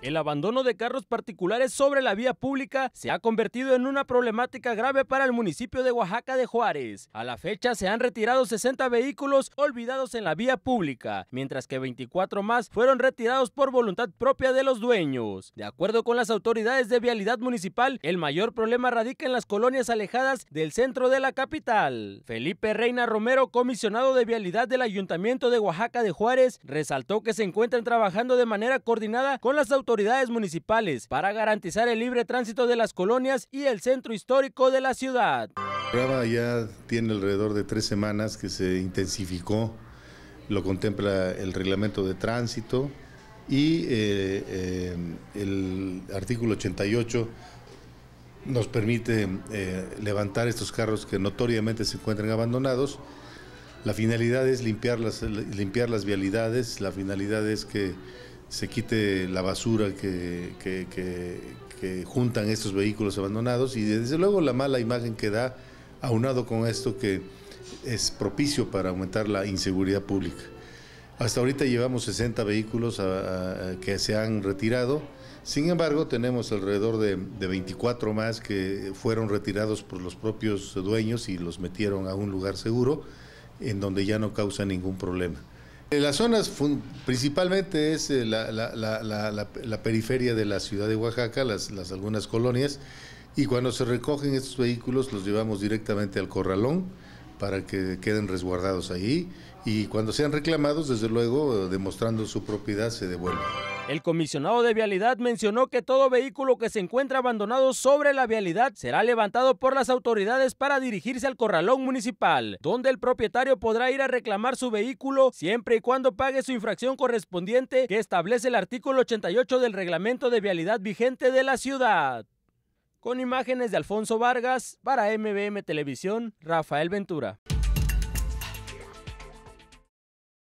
El abandono de carros particulares sobre la vía pública se ha convertido en una problemática grave para el municipio de Oaxaca de Juárez. A la fecha se han retirado 60 vehículos olvidados en la vía pública, mientras que 24 más fueron retirados por voluntad propia de los dueños. De acuerdo con las autoridades de vialidad municipal, el mayor problema radica en las colonias alejadas del centro de la capital. Felipe Reina Romero, comisionado de vialidad del Ayuntamiento de Oaxaca de Juárez, resaltó que se encuentran trabajando de manera coordinada con las autoridades autoridades municipales para garantizar el libre tránsito de las colonias y el centro histórico de la ciudad. prueba ya tiene alrededor de tres semanas que se intensificó, lo contempla el reglamento de tránsito y eh, eh, el artículo 88 nos permite eh, levantar estos carros que notoriamente se encuentran abandonados. La finalidad es limpiar limpiar las vialidades, la finalidad es que se quite la basura que, juntan estos vehículos abandonados y desde luego la mala imagen que da aunado con esto que es propicio para aumentar la inseguridad pública. Hasta ahorita llevamos 60 vehículos ah, ah, que se han retirado, sin embargo tenemos alrededor de, de 24 más que fueron retirados por los propios dueños y los metieron a un lugar seguro en donde ya no causa ningún problema. Eh, las zonas principalmente es eh, la, periferia de la ciudad de Oaxaca, las, las algunas colonias, y cuando se recogen estos vehículos los llevamos directamente al corralón para que queden resguardados ahí y cuando sean reclamados, desde luego, demostrando su propiedad, se devuelven. El comisionado de Vialidad mencionó que todo vehículo que se encuentra abandonado sobre la vialidad será levantado por las autoridades para dirigirse al corralón municipal, donde el propietario podrá ir a reclamar su vehículo siempre y cuando pague su infracción correspondiente que establece el artículo 88 del reglamento de vialidad vigente de la ciudad. Con imágenes de Alfonso Vargas, para MBM Televisión, Rafael Ventura.